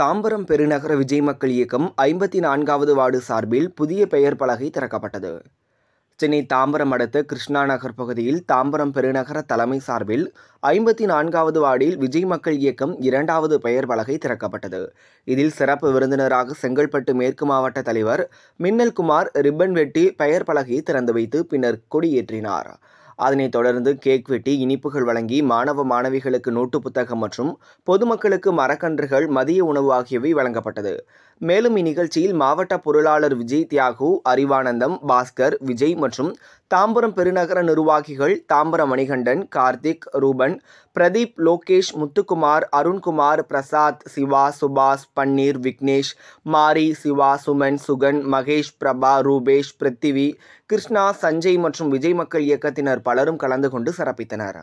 தாம்பரம் பெருநகர விஜய் மக்கள் இயக்கம் ஐம்பத்தி நான்காவது வார்டு சார்பில் புதிய பெயர் பலகை திறக்கப்பட்டது சென்னை தாம்பரம் அடுத்த கிருஷ்ணா நகர் பகுதியில் தாம்பரம் பெருநகர தலைமை சார்பில் ஐம்பத்தி நான்காவது வார்டில் விஜய் மக்கள் இயக்கம் இரண்டாவது பெயர் பலகை திறக்கப்பட்டது இதில் சிறப்பு விருந்தினராக செங்கல்பட்டு மேற்கு மாவட்ட தலைவர் மின்னல்குமார் ரிப்பன் வெட்டி பெயர் பலகையை திறந்து வைத்து பின்னர் கொடியேற்றினார் அதனைத் தொடர்ந்து கேக் வெட்டி இனிப்புகள் வழங்கி மாணவ மாணவிகளுக்கு நோட்டு புத்தகம் மற்றும் பொதுமக்களுக்கு மரக்கன்றுகள் மதிய உணவு ஆகியவை வழங்கப்பட்டது மேலும் இந்நிகழ்ச்சியில் மாவட்ட பொருளாளர் விஜய் தியாகு அறிவானந்தம் பாஸ்கர் விஜய் மற்றும் தாம்பரம் பெருநகர நிர்வாகிகள் தாம்பரம் மணிகண்டன் கார்த்திக் ரூபன் பிரதீப் லோகேஷ் முத்துக்குமார் அருண்குமார் பிரசாத் சிவா சுபாஷ் பன்னீர் விக்னேஷ் மாரி சிவா சுமன் சுகன் மகேஷ் பிரபா ரூபேஷ் பிருத்திவி கிருஷ்ணா சஞ்சய் மற்றும் விஜய் மக்கள் இயக்கத்தினர் பலரும் கலந்து கொண்டு சிறப்பித்தனர்